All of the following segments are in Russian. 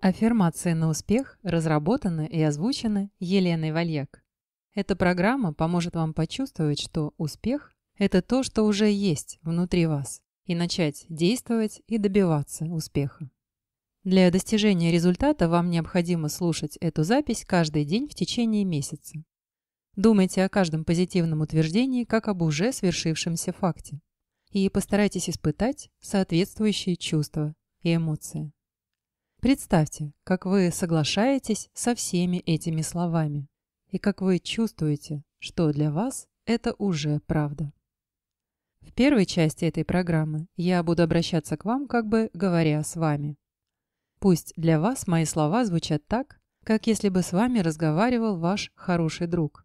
Аффирмации на успех разработаны и озвучены Еленой Вальяк. Эта программа поможет вам почувствовать, что успех – это то, что уже есть внутри вас, и начать действовать и добиваться успеха. Для достижения результата вам необходимо слушать эту запись каждый день в течение месяца. Думайте о каждом позитивном утверждении как об уже свершившемся факте. И постарайтесь испытать соответствующие чувства и эмоции. Представьте, как вы соглашаетесь со всеми этими словами и как вы чувствуете, что для вас это уже правда. В первой части этой программы я буду обращаться к вам как бы говоря с вами. Пусть для вас мои слова звучат так, как если бы с вами разговаривал ваш хороший друг.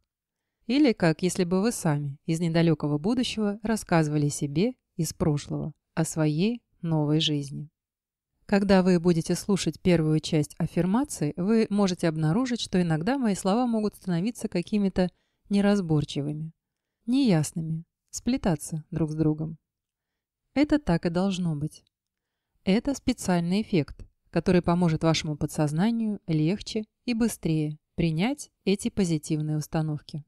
Или как если бы вы сами из недалекого будущего рассказывали себе из прошлого о своей новой жизни. Когда вы будете слушать первую часть аффирмации, вы можете обнаружить, что иногда мои слова могут становиться какими-то неразборчивыми, неясными, сплетаться друг с другом. Это так и должно быть. Это специальный эффект, который поможет вашему подсознанию легче и быстрее принять эти позитивные установки.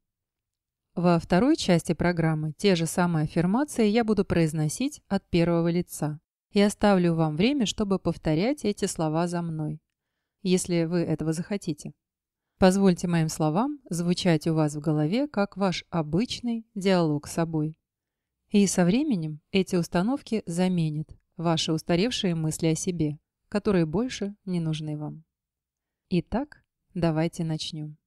Во второй части программы те же самые аффирмации я буду произносить от первого лица и оставлю вам время, чтобы повторять эти слова за мной, если вы этого захотите. Позвольте моим словам звучать у вас в голове как ваш обычный диалог с собой. И со временем эти установки заменят ваши устаревшие мысли о себе которые больше не нужны вам. Итак, давайте начнем.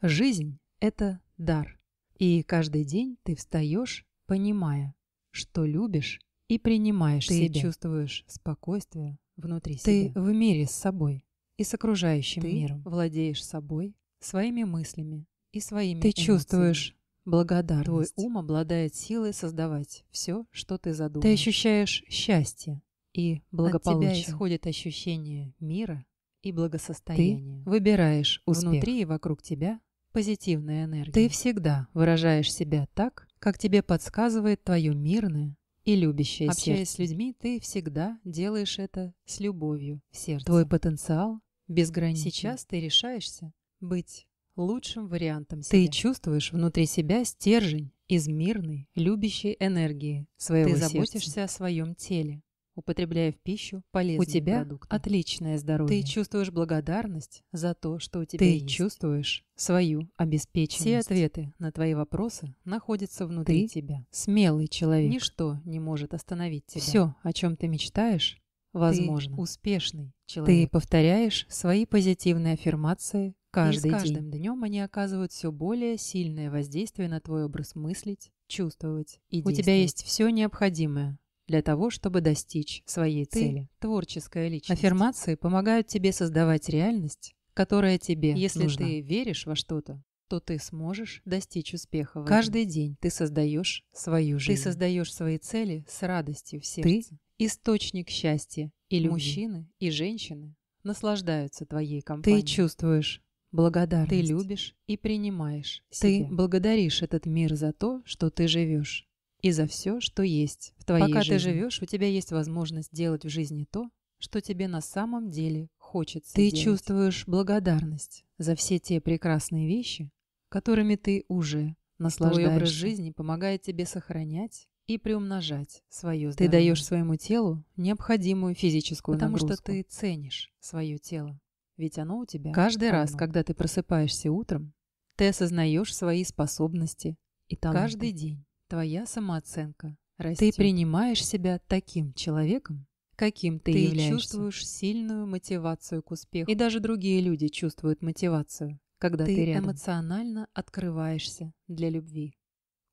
Жизнь – это дар, и каждый день ты встаешь, понимая, что любишь и принимаешь ты себя. Ты чувствуешь спокойствие внутри ты себя. Ты в мире с собой и с окружающим ты миром. владеешь собой, своими мыслями и своими Ты эмоциями. чувствуешь благодарность. Твой ум обладает силой создавать все, что ты задумал. Ты ощущаешь счастье и благополучия. От тебя исходит ощущение мира и благосостояния. Ты выбираешь успех. Внутри и вокруг тебя позитивная энергия. Ты всегда выражаешь себя так, как тебе подсказывает твое мирное и любящее Общаясь сердце. Общаясь с людьми, ты всегда делаешь это с любовью в сердце. Твой потенциал безграничен. Сейчас ты решаешься быть лучшим вариантом себя. Ты чувствуешь внутри себя стержень из мирной, любящей энергии своего сердца. Ты заботишься сердца. о своем теле, употребляя в пищу полезные У тебя продукты. отличное здоровье. Ты чувствуешь благодарность за то, что у тебя Ты есть. чувствуешь свою обеспеченность. Все ответы на твои вопросы находятся внутри ты тебя. смелый человек. Ничто не может остановить тебя. Все, о чем ты мечтаешь, возможно. Ты успешный человек. Ты повторяешь свои позитивные аффирмации каждый и с каждым день. днем они оказывают все более сильное воздействие на твой образ мыслить, чувствовать и У тебя есть все необходимое для того, чтобы достичь своей Ты цели. творческая личность. Аффирмации помогают тебе создавать реальность, которая тебе Если нужна. ты веришь во что-то, то ты сможешь достичь успеха. Каждый день ты создаешь свою жизнь. Ты создаешь свои цели с радостью в сердце. Ты – источник счастья и любви. Мужчины и женщины наслаждаются твоей компанией. Ты чувствуешь благодарность. Ты любишь и принимаешь себя. Ты благодаришь этот мир за то, что ты живешь и за все, что есть в твоей Пока жизни. Пока ты живешь, у тебя есть возможность делать в жизни то, что тебе на самом деле хочется Ты делать. чувствуешь благодарность за все те прекрасные вещи, которыми ты уже наслаждаешься. Твой образ жизни помогает тебе сохранять и приумножать свое здоровье. Ты даешь своему телу необходимую физическую Потому нагрузку. Потому что ты ценишь свое тело, ведь оно у тебя. Каждый одно. раз, когда ты просыпаешься утром, ты осознаешь свои способности и таланты. Каждый день твоя самооценка растет. Ты принимаешь себя таким человеком, каким ты, ты являешься. Ты чувствуешь сильную мотивацию к успеху. И даже другие люди чувствуют мотивацию, когда ты, ты рядом. эмоционально открываешься для любви,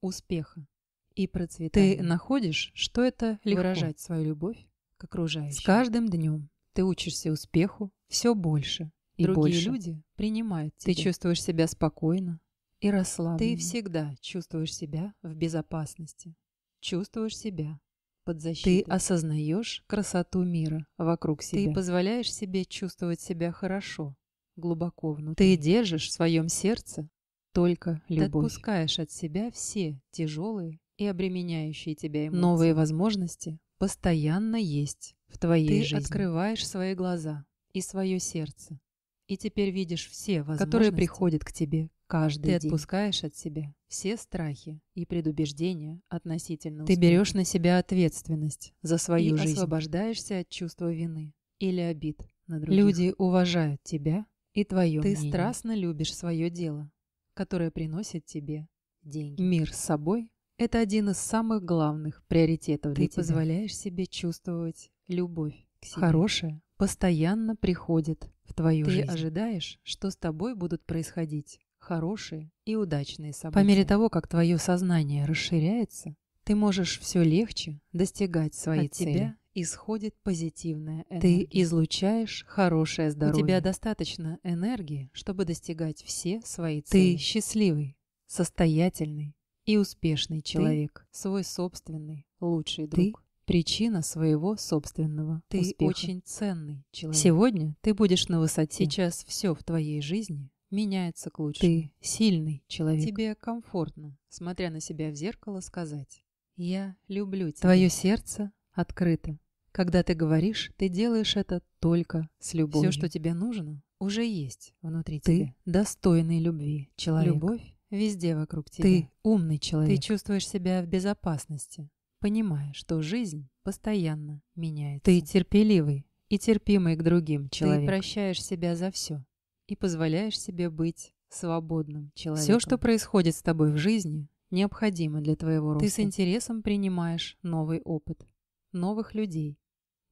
успеха и процветания. Ты находишь, что это легко. Выражать свою любовь к окружающим. С каждым днем ты учишься успеху все больше и Другие больше. люди принимают тебя. Ты чувствуешь себя спокойно, и расслаблена. Ты всегда чувствуешь себя в безопасности, чувствуешь себя под защитой. Ты осознаешь красоту мира вокруг себя. Ты позволяешь себе чувствовать себя хорошо, глубоко внутри. Ты держишь в своем сердце только любовь. Ты отпускаешь от себя все тяжелые и обременяющие тебя эмоции. Новые возможности постоянно есть в твоей Ты жизни. Ты открываешь свои глаза и свое сердце, и теперь видишь все возможности, которые приходят к тебе Каждый Ты день. отпускаешь от себя все страхи и предубеждения относительно успеха. Ты берешь на себя ответственность за свою и жизнь. освобождаешься от чувства вины или обид на других. Люди уважают тебя и твое Ты мнение. страстно любишь свое дело, которое приносит тебе деньги. Мир с собой – это один из самых главных приоритетов Ты для тебя. Ты позволяешь себе чувствовать любовь к себе. Хорошее постоянно приходит в твою Ты жизнь. Ты ожидаешь, что с тобой будут происходить хорошие и удачные события. По мере того, как твое сознание расширяется, ты можешь все легче достигать своей От цели. тебя исходит позитивная энергия. Ты излучаешь хорошее здоровье. У тебя достаточно энергии, чтобы достигать все свои цели. Ты счастливый, состоятельный и успешный человек. Ты свой собственный лучший друг. Ты причина своего собственного ты успеха. Ты очень ценный человек. Сегодня ты будешь на высоте. Сейчас все в твоей жизни меняется к лучшему. Ты сильный человек. Тебе комфортно, смотря на себя в зеркало, сказать «Я люблю тебя». Твое сердце открыто. Когда ты говоришь, ты делаешь это только с любовью. Все, что тебе нужно, уже есть внутри ты тебя. Ты достойный любви человек. Любовь везде вокруг тебя. Ты умный человек. Ты чувствуешь себя в безопасности, понимая, что жизнь постоянно меняется. Ты терпеливый и терпимый к другим человек. Ты прощаешь себя за все и позволяешь себе быть свободным человеком. Все, что происходит с тобой в жизни, необходимо для твоего роста. Ты с интересом принимаешь новый опыт, новых людей,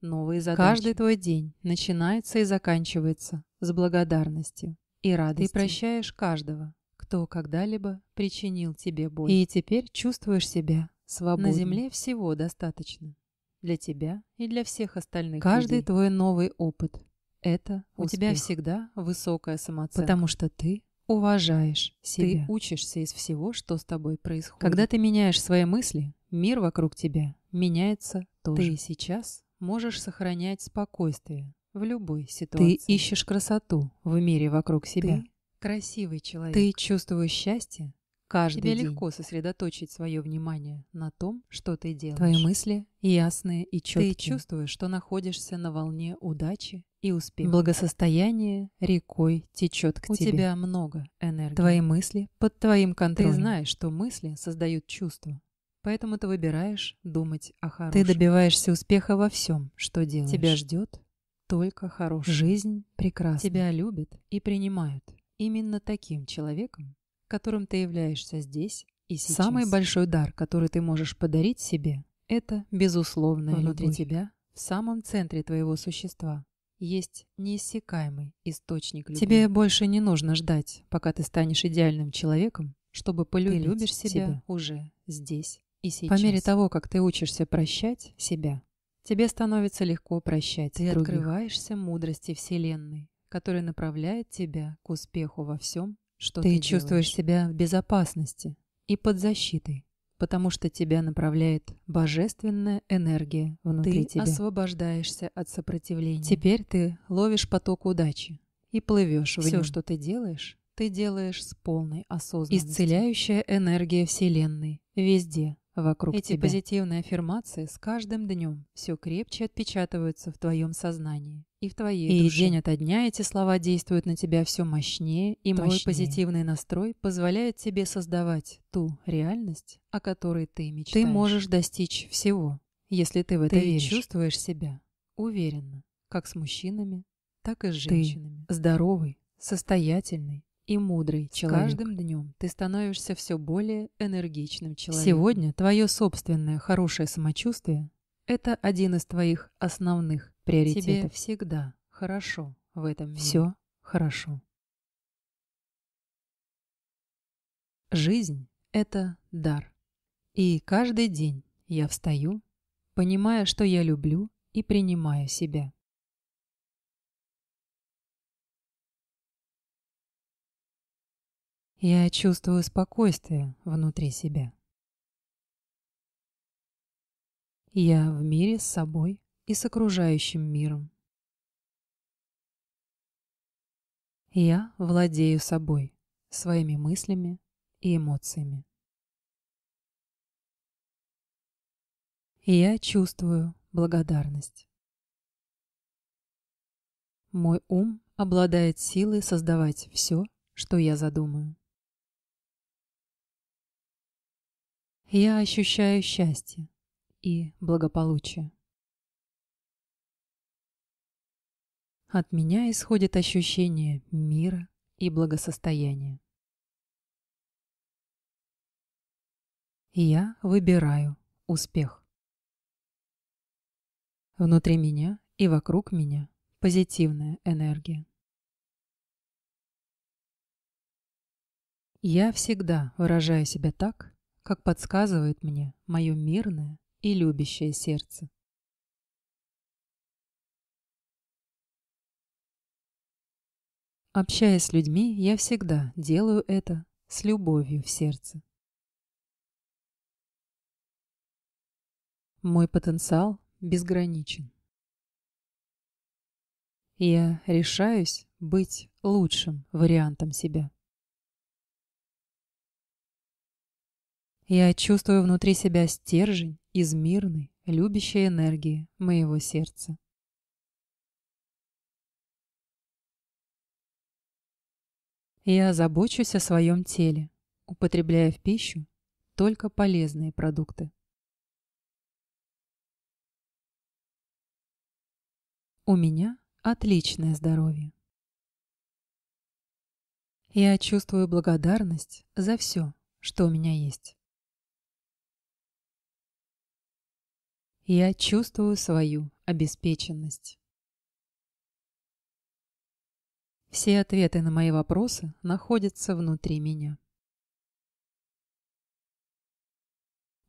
новые задачи. Каждый твой день начинается и заканчивается с благодарностью и радостью. Ты прощаешь каждого, кто когда-либо причинил тебе боль. И теперь чувствуешь себя свободным. На земле всего достаточно. Для тебя и для всех остальных Каждый людей. твой новый опыт это успех. У тебя всегда высокая самооценка. Потому что ты уважаешь себя. Ты учишься из всего, что с тобой происходит. Когда ты меняешь свои мысли, мир вокруг тебя меняется тоже. Ты сейчас можешь сохранять спокойствие в любой ситуации. Ты ищешь красоту в мире вокруг себя. Ты красивый человек. Ты чувствуешь счастье каждый Тебе день. легко сосредоточить свое внимание на том, что ты делаешь. Твои мысли ясные и четкие. Ты чувствуешь, что находишься на волне удачи и успех. Благосостояние рекой течет к У тебе. У тебя много энергии. Твои мысли под твоим контролем. Ты знаешь, что мысли создают чувства. Поэтому ты выбираешь думать о хорошем. Ты добиваешься успеха во всем, что делаешь. Тебя ждет только хорошее. Жизнь прекрасна. Тебя любят и принимают. Именно таким человеком, которым ты являешься здесь и сейчас. Самый большой дар, который ты можешь подарить себе, это безусловно внутри любовь. тебя, в самом центре твоего существа, есть неиссякаемый источник любви. Тебе больше не нужно ждать, пока ты станешь идеальным человеком, чтобы полюбить ты любишь себя, себя уже здесь и сейчас. По мере того, как ты учишься прощать себя, тебе становится легко прощать Ты других. открываешься мудрости Вселенной, которая направляет тебя к успеху во всем, что ты, ты чувствуешь делаешь. себя в безопасности и под защитой потому что тебя направляет божественная энергия внутри ты тебя. Ты освобождаешься от сопротивления. Теперь ты ловишь поток удачи и плывешь в Все, нем. что ты делаешь, ты делаешь с полной осознанностью. Исцеляющая энергия Вселенной везде вокруг Эти тебя. Эти позитивные аффирмации с каждым днем все крепче отпечатываются в твоем сознании и в твоей и душе. день ото дня эти слова действуют на тебя все мощнее, и Твой мощнее. позитивный настрой позволяет тебе создавать ту реальность, о которой ты мечтаешь. Ты можешь достичь всего, если ты в это ты веришь. чувствуешь себя уверенно, как с мужчинами, так и с женщинами. Ты здоровый, состоятельный и мудрый человек. С каждым днем ты становишься все более энергичным человеком. Сегодня твое собственное хорошее самочувствие – это один из твоих основных приоритетов. Тебе всегда хорошо в этом мире. Все хорошо. Жизнь — это дар. И каждый день я встаю, понимая, что я люблю и принимаю себя. Я чувствую спокойствие внутри себя. Я в мире с собой и с окружающим миром. Я владею собой, своими мыслями и эмоциями. Я чувствую благодарность. Мой ум обладает силой создавать все, что я задумаю. Я ощущаю счастье и благополучие. От меня исходит ощущение мира и благосостояния. Я выбираю успех. Внутри меня и вокруг меня позитивная энергия. Я всегда выражаю себя так, как подсказывает мне мое мирное и любящее сердце. Общаясь с людьми, я всегда делаю это с любовью в сердце. Мой потенциал безграничен. Я решаюсь быть лучшим вариантом себя. Я чувствую внутри себя стержень из мирной, любящей энергии моего сердца. Я забочусь о своем теле, употребляя в пищу только полезные продукты. У меня отличное здоровье. Я чувствую благодарность за все, что у меня есть. Я чувствую свою обеспеченность. Все ответы на мои вопросы находятся внутри меня.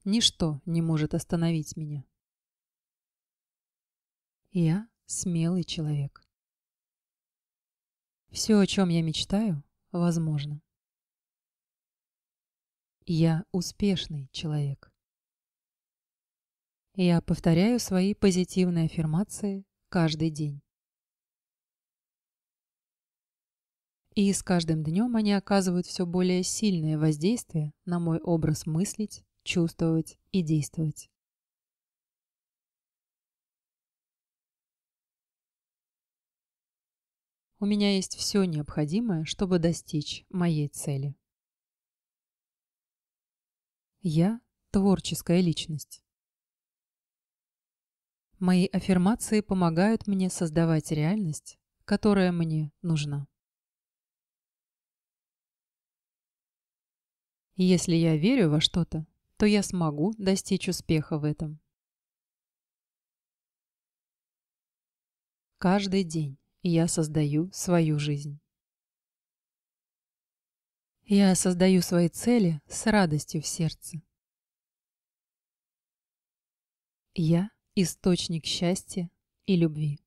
Ничто не может остановить меня. Я смелый человек. Все, о чем я мечтаю, возможно. Я успешный человек. Я повторяю свои позитивные аффирмации каждый день. И с каждым днем они оказывают все более сильное воздействие на мой образ мыслить, чувствовать и действовать. У меня есть все необходимое, чтобы достичь моей цели. Я – творческая личность. Мои аффирмации помогают мне создавать реальность, которая мне нужна. если я верю во что-то, то я смогу достичь успеха в этом. Каждый день я создаю свою жизнь. Я создаю свои цели с радостью в сердце. Я – источник счастья и любви.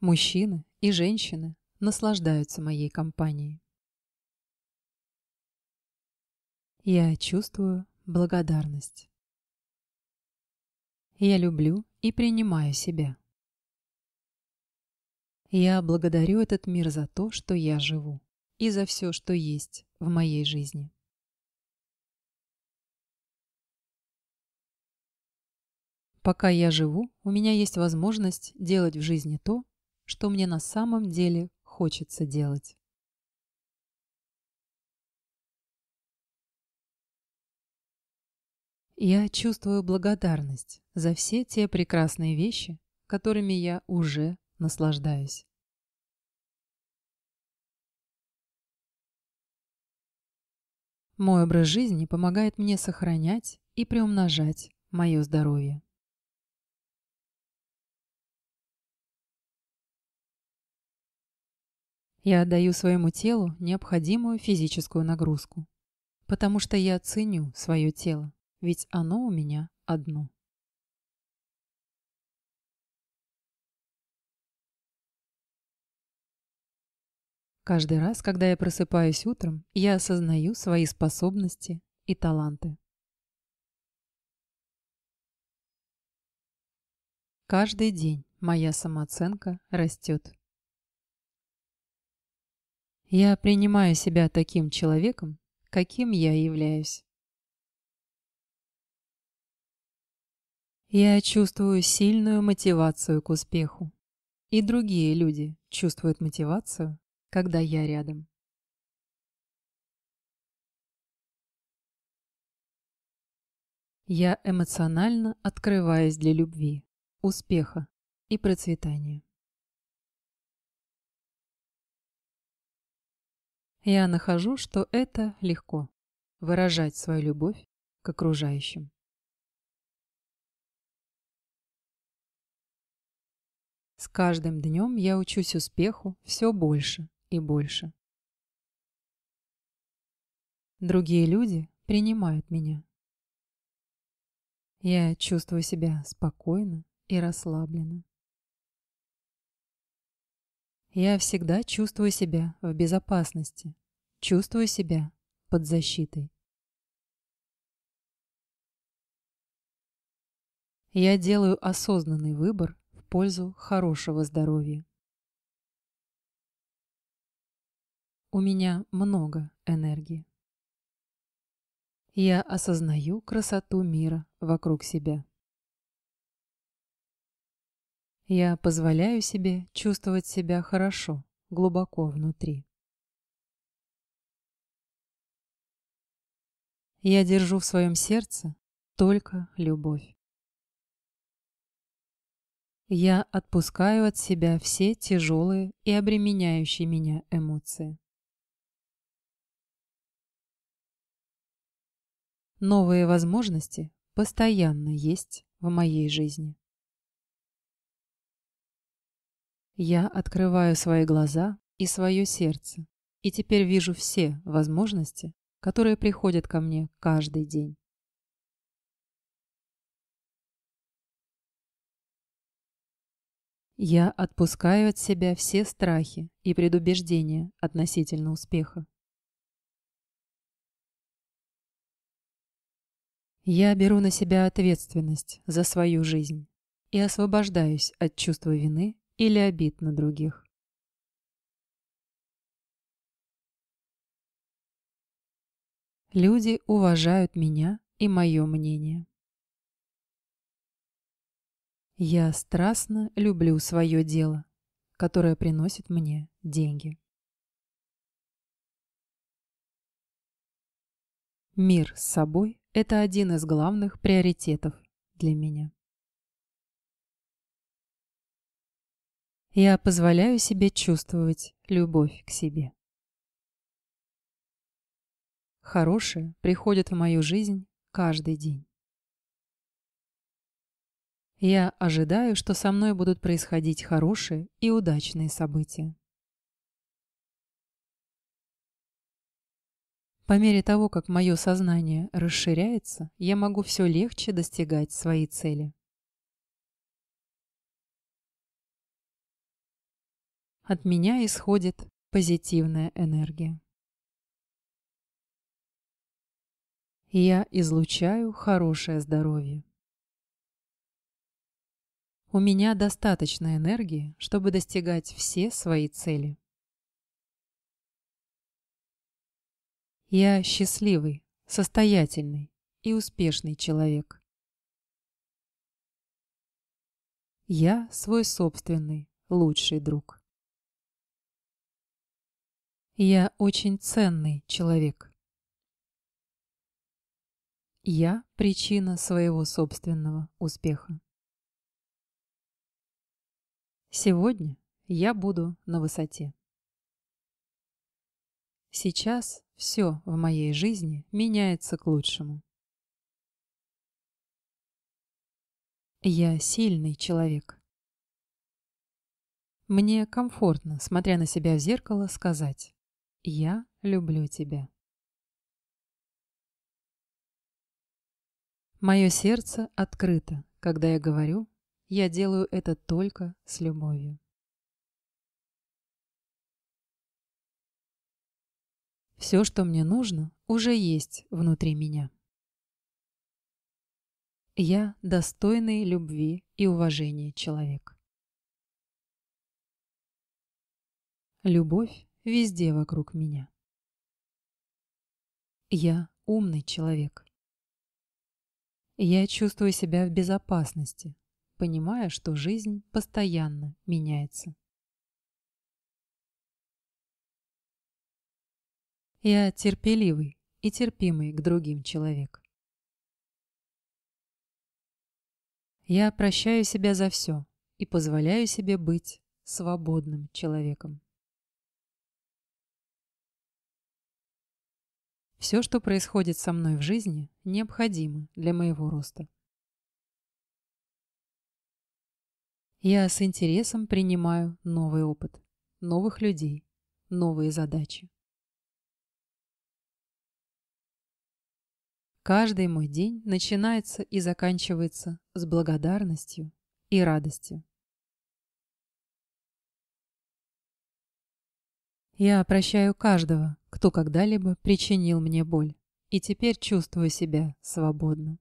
Мужчины и женщины наслаждаются моей компанией. Я чувствую благодарность. Я люблю и принимаю себя. Я благодарю этот мир за то, что я живу, и за все, что есть в моей жизни. Пока я живу, у меня есть возможность делать в жизни то, что мне на самом деле хочется делать. Я чувствую благодарность за все те прекрасные вещи, которыми я уже наслаждаюсь. Мой образ жизни помогает мне сохранять и приумножать мое здоровье. Я отдаю своему телу необходимую физическую нагрузку, потому что я ценю свое тело ведь оно у меня одно. Каждый раз, когда я просыпаюсь утром, я осознаю свои способности и таланты. Каждый день моя самооценка растет. Я принимаю себя таким человеком, каким я являюсь. Я чувствую сильную мотивацию к успеху. И другие люди чувствуют мотивацию, когда я рядом. Я эмоционально открываюсь для любви, успеха и процветания. Я нахожу, что это легко – выражать свою любовь к окружающим. С каждым днем я учусь успеху все больше и больше. Другие люди принимают меня. Я чувствую себя спокойно и расслабленно. Я всегда чувствую себя в безопасности, чувствую себя под защитой. Я делаю осознанный выбор пользу хорошего здоровья. У меня много энергии. Я осознаю красоту мира вокруг себя. Я позволяю себе чувствовать себя хорошо, глубоко внутри. Я держу в своем сердце только любовь. Я отпускаю от себя все тяжелые и обременяющие меня эмоции. Новые возможности постоянно есть в моей жизни. Я открываю свои глаза и свое сердце, и теперь вижу все возможности, которые приходят ко мне каждый день. Я отпускаю от себя все страхи и предубеждения относительно успеха. Я беру на себя ответственность за свою жизнь и освобождаюсь от чувства вины или обид на других. Люди уважают меня и мое мнение. Я страстно люблю свое дело, которое приносит мне деньги. Мир с собой – это один из главных приоритетов для меня. Я позволяю себе чувствовать любовь к себе. Хорошее приходит в мою жизнь каждый день. Я ожидаю, что со мной будут происходить хорошие и удачные события. По мере того, как мое сознание расширяется, я могу все легче достигать своей цели. От меня исходит позитивная энергия. Я излучаю хорошее здоровье. У меня достаточно энергии, чтобы достигать все свои цели. Я счастливый, состоятельный и успешный человек. Я свой собственный, лучший друг. Я очень ценный человек. Я причина своего собственного успеха. Сегодня я буду на высоте. Сейчас все в моей жизни меняется к лучшему. Я сильный человек. Мне комфортно, смотря на себя в зеркало, сказать «Я люблю тебя». Мое сердце открыто, когда я говорю я делаю это только с любовью. Все, что мне нужно, уже есть внутри меня. Я достойный любви и уважения человек. Любовь везде вокруг меня. Я умный человек. Я чувствую себя в безопасности, понимая, что жизнь постоянно меняется. Я терпеливый и терпимый к другим человек. Я прощаю себя за все и позволяю себе быть свободным человеком. Все, что происходит со мной в жизни, необходимо для моего роста. Я с интересом принимаю новый опыт, новых людей, новые задачи. Каждый мой день начинается и заканчивается с благодарностью и радостью. Я прощаю каждого, кто когда-либо причинил мне боль, и теперь чувствую себя свободно.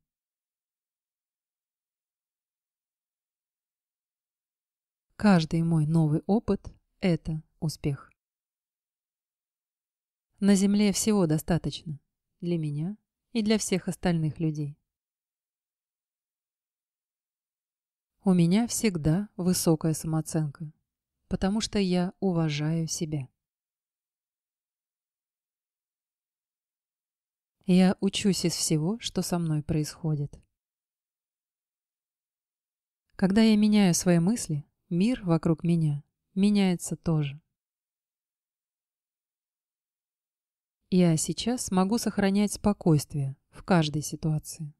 Каждый мой новый опыт – это успех. На Земле всего достаточно для меня и для всех остальных людей. У меня всегда высокая самооценка, потому что я уважаю себя. Я учусь из всего, что со мной происходит. Когда я меняю свои мысли, Мир вокруг меня меняется тоже. Я сейчас могу сохранять спокойствие в каждой ситуации.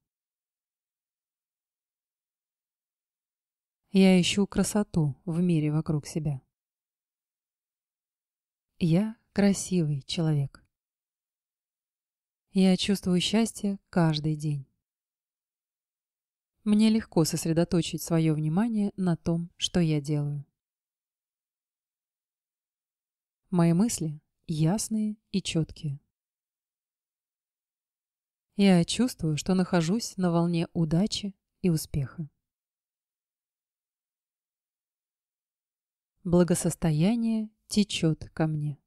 Я ищу красоту в мире вокруг себя. Я красивый человек. Я чувствую счастье каждый день. Мне легко сосредоточить свое внимание на том, что я делаю. Мои мысли ясные и четкие. Я чувствую, что нахожусь на волне удачи и успеха. Благосостояние течет ко мне.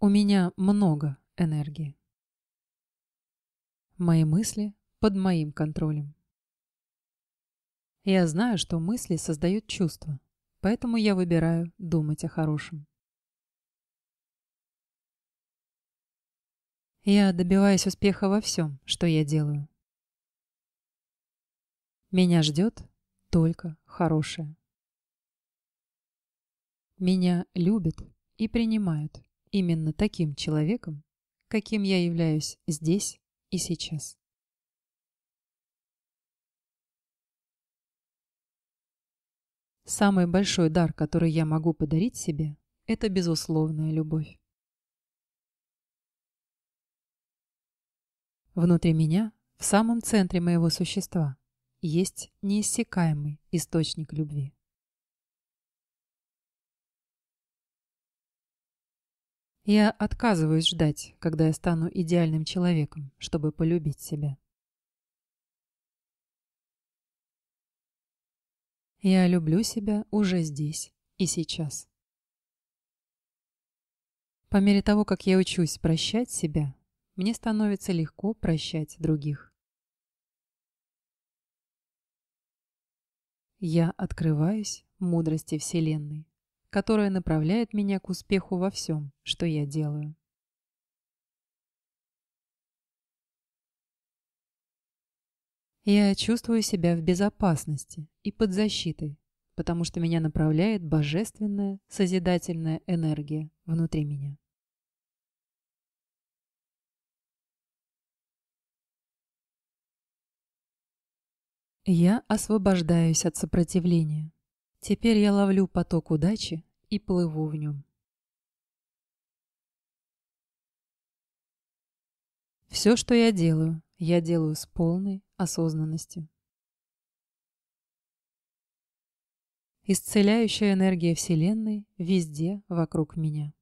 У меня много энергии. Мои мысли под моим контролем. Я знаю, что мысли создают чувства, поэтому я выбираю думать о хорошем. Я добиваюсь успеха во всем, что я делаю. Меня ждет только хорошее. Меня любят и принимают именно таким человеком, каким я являюсь здесь и сейчас. Самый большой дар, который я могу подарить себе, это безусловная любовь. Внутри меня, в самом центре моего существа, есть неиссякаемый источник любви. Я отказываюсь ждать, когда я стану идеальным человеком, чтобы полюбить себя. Я люблю себя уже здесь и сейчас. По мере того, как я учусь прощать себя, мне становится легко прощать других. Я открываюсь мудрости Вселенной, которая направляет меня к успеху во всем, что я делаю. Я чувствую себя в безопасности и под защитой, потому что меня направляет божественная, созидательная энергия внутри меня. Я освобождаюсь от сопротивления. Теперь я ловлю поток удачи и плыву в нем. Все, что я делаю, я делаю с полной осознанности. Исцеляющая энергия Вселенной везде вокруг меня.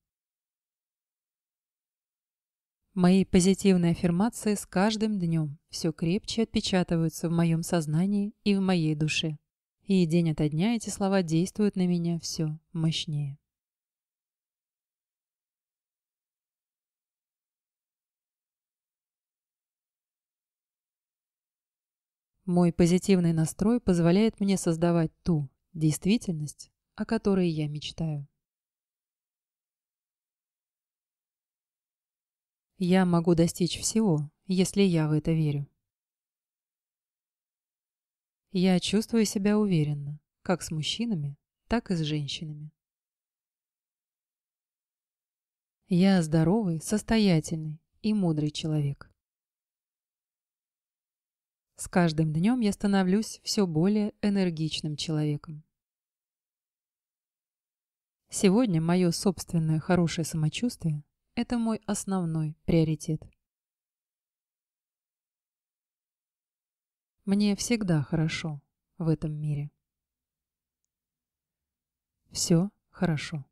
Мои позитивные аффирмации с каждым днем все крепче отпечатываются в моем сознании и в моей душе. И день ото дня эти слова действуют на меня все мощнее. Мой позитивный настрой позволяет мне создавать ту действительность, о которой я мечтаю. Я могу достичь всего, если я в это верю. Я чувствую себя уверенно, как с мужчинами, так и с женщинами. Я здоровый, состоятельный и мудрый человек. С каждым днем я становлюсь все более энергичным человеком. Сегодня мое собственное хорошее самочувствие – это мой основной приоритет. Мне всегда хорошо в этом мире. Все хорошо.